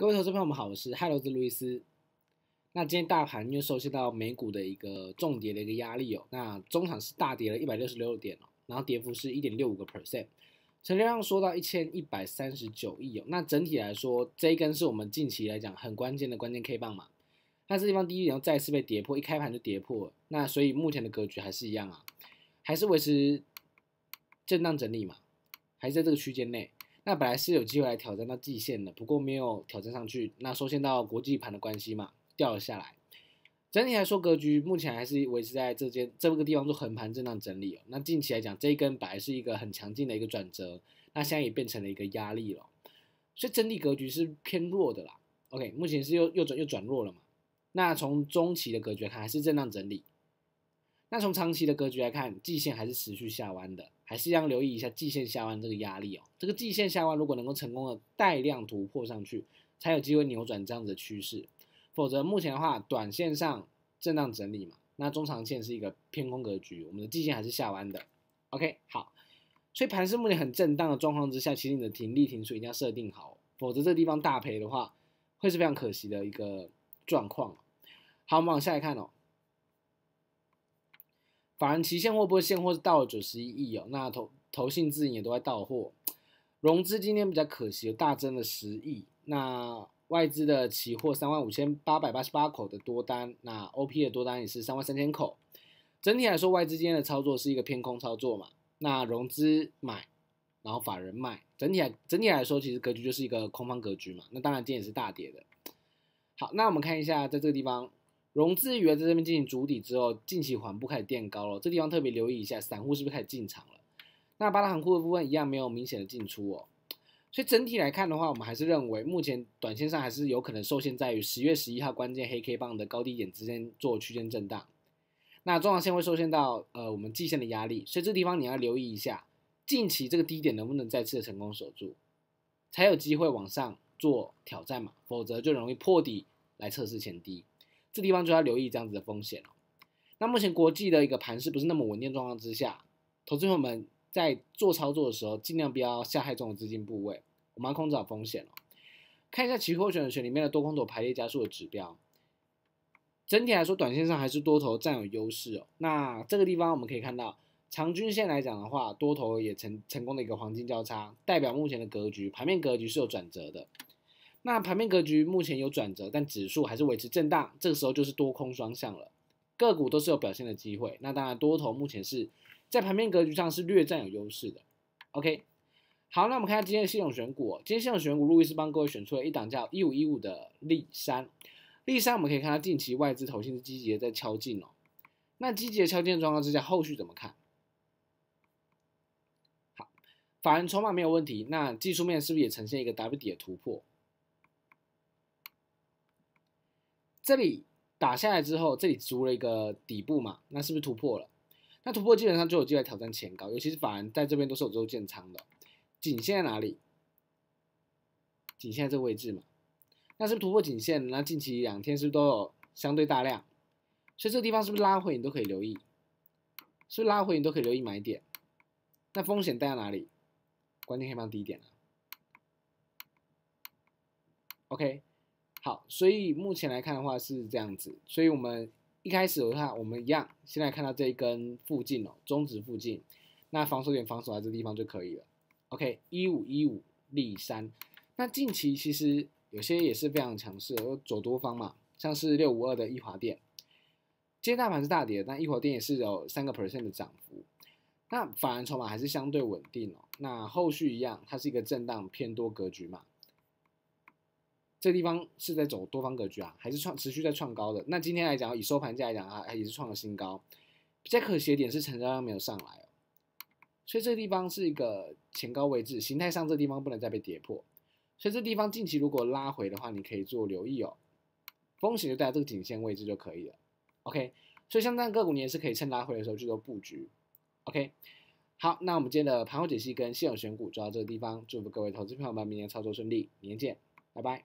各位投资朋友，们好，我是嗨罗子路易斯。那今天大盘又收限到美股的一个重跌的一个压力哦。那中场是大跌了一百六十六点哦，然后跌幅是一点六五个 percent，成交量缩到一千一百三十九亿哦。那整体来说，这一根是我们近期来讲很关键的关键 K 棒嘛。那这地方第一，然后再次被跌破，一开盘就跌破。那所以目前的格局还是一样啊，还是维持震荡整理嘛，还是在这个区间内。那本来是有机会来挑战到季线的，不过没有挑战上去。那受限到国际盘的关系嘛，掉了下来。整体来说，格局目前还是维持在这间这个地方做横盘震荡整理。哦，那近期来讲，这一根本来是一个很强劲的一个转折，那现在也变成了一个压力了。所以整体格局是偏弱的啦。OK，目前是又又转又转弱了嘛？那从中期的格局看，还是震荡整理。那从长期的格局来看，季线还是持续下弯的，还是要留意一下季线下弯这个压力哦。这个季线下弯如果能够成功的带量突破上去，才有机会扭转这样子的趋势。否则目前的话，短线上震荡整理嘛，那中长线是一个偏空格局，我们的季线还是下弯的。OK，好，所以盘市目前很震荡的状况之下，其实你的停利停损一定要设定好，否则这地方大赔的话，会是非常可惜的一个状况。好，我们往下来看哦。法人期现货不会现货是到了九十一亿哦，那投投信自营也都在到货，融资今天比较可惜大增了十亿，那外资的期货三万五千八百八十八口的多单，那 OP 的多单也是三万三千口，整体来说外资今天的操作是一个偏空操作嘛，那融资买，然后法人卖，整体来整体来说其实格局就是一个空方格局嘛，那当然今天也是大跌的，好，那我们看一下在这个地方。融资余额在这边进行筑底之后，近期缓步开始垫高了，这地方特别留意一下，散户是不是开始进场了？那八大行库的部分一样没有明显的进出哦，所以整体来看的话，我们还是认为目前短线上还是有可能受限在于十月十一号关键黑 K 棒的高低点之间做区间震荡，那中长线会受限到呃我们季线的压力，所以这地方你要留意一下，近期这个低点能不能再次的成功守住，才有机会往上做挑战嘛，否则就容易破底来测试前低。这地方就要留意这样子的风险哦。那目前国际的一个盘势不是那么稳定状况之下，投资友们在做操作的时候，尽量不要下害重的资金部位，我们要控制好风险哦。看一下期货选的权里面的多空头排列加速的指标，整体来说，短线上还是多头占有优势哦。那这个地方我们可以看到，长均线来讲的话，多头也成成功的一个黄金交叉，代表目前的格局，盘面格局是有转折的。那盘面格局目前有转折，但指数还是维持震荡。这个时候就是多空双向了，个股都是有表现的机会。那当然，多头目前是在盘面格局上是略占有优势的。OK，好，那我们看下今天的系统选股。今天系统选股，路易斯帮各位选出了一档叫一五一五的利山。利山我们可以看到近期外资投信是积极的在敲进哦。那积极的敲进状况之下，后续怎么看？好，法人筹码没有问题。那技术面是不是也呈现一个 W 底的突破？这里打下来之后，这里足了一个底部嘛，那是不是突破了？那突破基本上就有机会挑战前高，尤其是反而在这边都是有周建仓的。颈线在哪里？颈线这个位置嘛，那是突破颈线，那近期两天是不是都有相对大量？所以这个地方是不是拉回你都可以留意？是不是拉回你都可以留意买点。那风险带在哪里？关键以放低点了。OK。好，所以目前来看的话是这样子，所以我们一开始的话，我们一样，现在看到这一根附近哦，中指附近，那防守点防守在这地方就可以了。OK，一五一五立三，那近期其实有些也是非常强势，走多方嘛，像是六五二的易华电，今天大盘是大跌，但易华电也是有三个 percent 的涨幅，那反而筹码还是相对稳定哦，那后续一样，它是一个震荡偏多格局嘛。这地方是在走多方格局啊，还是创持续在创高的？那今天来讲，以收盘价来讲啊，也是创了新高。比较可惜点是成交量没有上来，所以这个地方是一个前高位置，形态上这地方不能再被跌破。所以这地方近期如果拉回的话，你可以做留意哦。风险就在这个颈线位置就可以了。OK，所以像这样个股你也是可以趁拉回的时候去做布局。OK，好，那我们今天的盘后解析跟现有选股就到这个地方，祝福各位投资朋友们明天操作顺利，明天见，拜拜。